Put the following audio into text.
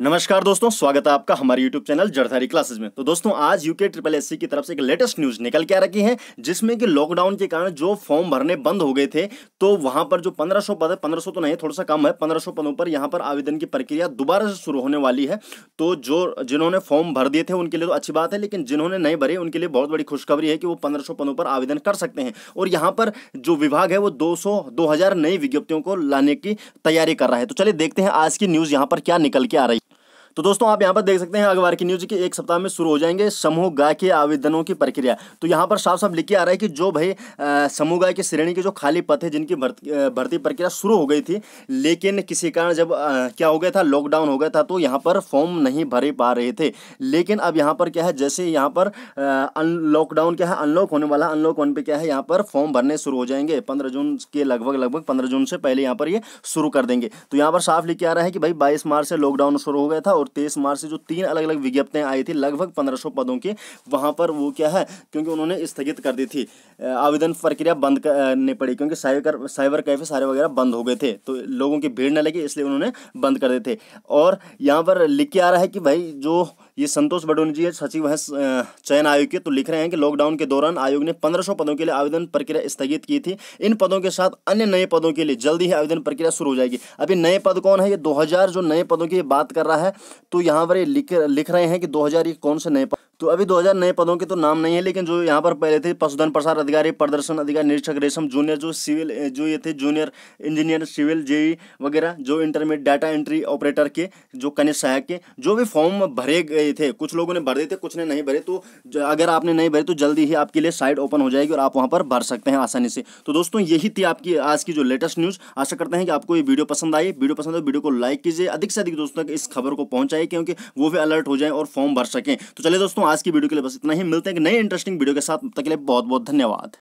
नमस्कार दोस्तों स्वागत है आपका हमारे YouTube चैनल जड़धारी क्लासेस में तो दोस्तों आज यूके ट्रिपल एस की तरफ से एक लेटेस्ट न्यूज निकल के आ रखी है जिसमें कि लॉकडाउन के कारण जो फॉर्म भरने बंद हो गए थे तो वहां पर जो 1500 पद है 1500 तो नहीं थोड़ा सा कम है 1500 पदों पर यहां पर आवेदन की प्रक्रिया दोबारा से शुरू होने वाली है तो जो जिन्होंने फॉर्म भर दिए थे उनके लिए तो अच्छी बात है लेकिन जिन्होंने नहीं भरे उनके लिए बहुत बड़ी खुशखबरी है कि वो पंद्रह सौ पदों पर आवेदन कर सकते हैं और यहाँ पर जो विभाग है वो दो सौ दो हजार नई विज्ञप्तियों को लाने की तैयारी कर रहा है तो चलिए देखते हैं आज की न्यूज़ यहाँ पर क्या निकल के आ रही है तो दोस्तों आप यहाँ पर देख सकते हैं अखबार की न्यूज की एक सप्ताह में शुरू हो जाएंगे समूह गाय के आवेदनों की प्रक्रिया तो यहाँ पर साफ साफ लिखे आ रहा है कि जो भाई समूह गाय की श्रेणी के जो खाली पद है जिनकी भर्ती प्रक्रिया शुरू हो गई थी लेकिन किसी कारण जब क्या हो गया था लॉकडाउन हो गया था तो यहाँ पर फॉर्म नहीं भरे पा रहे थे लेकिन अब यहाँ पर क्या है जैसे यहाँ पर लॉकडाउन क्या है अनलॉक होने वाला अनलॉक होने पर क्या है यहाँ पर फॉर्म भरने शुरू हो जाएंगे पंद्रह जून के लगभग लगभग पंद्रह जून से पहले यहाँ पर ये शुरू कर देंगे तो यहाँ पर साफ लिखे आ रहा है कि भाई बाईस मार्च से लॉकडाउन शुरू हो गया था और तेईस मार्च से जो तीन अलग अलग विज्ञप्तियाँ आई थी लगभग पंद्रह पदों की वहां पर वो क्या है क्योंकि उन्होंने स्थगित कर दी थी आवेदन प्रक्रिया बंद करनी पड़ी क्योंकि साइबर साइबर कैफे सारे वगैरह बंद हो गए थे तो लोगों की भीड़ न लगी इसलिए उन्होंने बंद कर दिए थे और यहाँ पर लिख के आ रहा है कि भाई जो ये संतोष बडोनी जी है सचिव हैं चयन आयोग के तो लिख रहे हैं कि लॉकडाउन के दौरान आयोग ने 1500 पदों के लिए आवेदन प्रक्रिया स्थगित की थी इन पदों के साथ अन्य नए पदों के लिए जल्दी ही आवेदन प्रक्रिया शुरू हो जाएगी अभी नए पद कौन है ये 2000 जो नए पदों की बात कर रहा है तो यहाँ पर ये लिख लिख रहे हैं कि दो कौन से नए पद तो अभी 2000 नए पदों के तो नाम नहीं है लेकिन जो यहाँ पर पहले थे पशुधन प्रसार अधिकारी प्रदर्शन अधिकारी निरीक्षक रेशम जूनियर जो सिविल जो ये थे जूनियर इंजीनियर सिविल जेई वगैरह जो इंटरमीडिएट डाटा एंट्री ऑपरेटर के जो कनिष्ठ सहायक के जो भी फॉर्म भरे गए थे कुछ लोगों ने भर दिए थे कुछ ने नहीं भरे तो अगर आपने नहीं भरे तो जल्दी ही आपके लिए साइट ओपन हो जाएगी और आप वहाँ पर भर सकते हैं आसानी से तो दोस्तों यही थी आपकी आज की जो लेटेस्ट न्यूज़ आशा करते हैं कि आपको ये वीडियो पसंद आई वीडियो पसंद आए वीडियो को लाइक कीजिए अधिक से अधिक दोस्तों तक इस खबर को पहुँचाए क्योंकि वो भी अलर्ट हो जाए और फॉर्म भर सकें तो चलिए दोस्तों आज की वीडियो के लिए बस इतना ही मिलते हैं कि नई इंटरेस्टिंग वीडियो के साथ तक के लिए बहुत बहुत धन्यवाद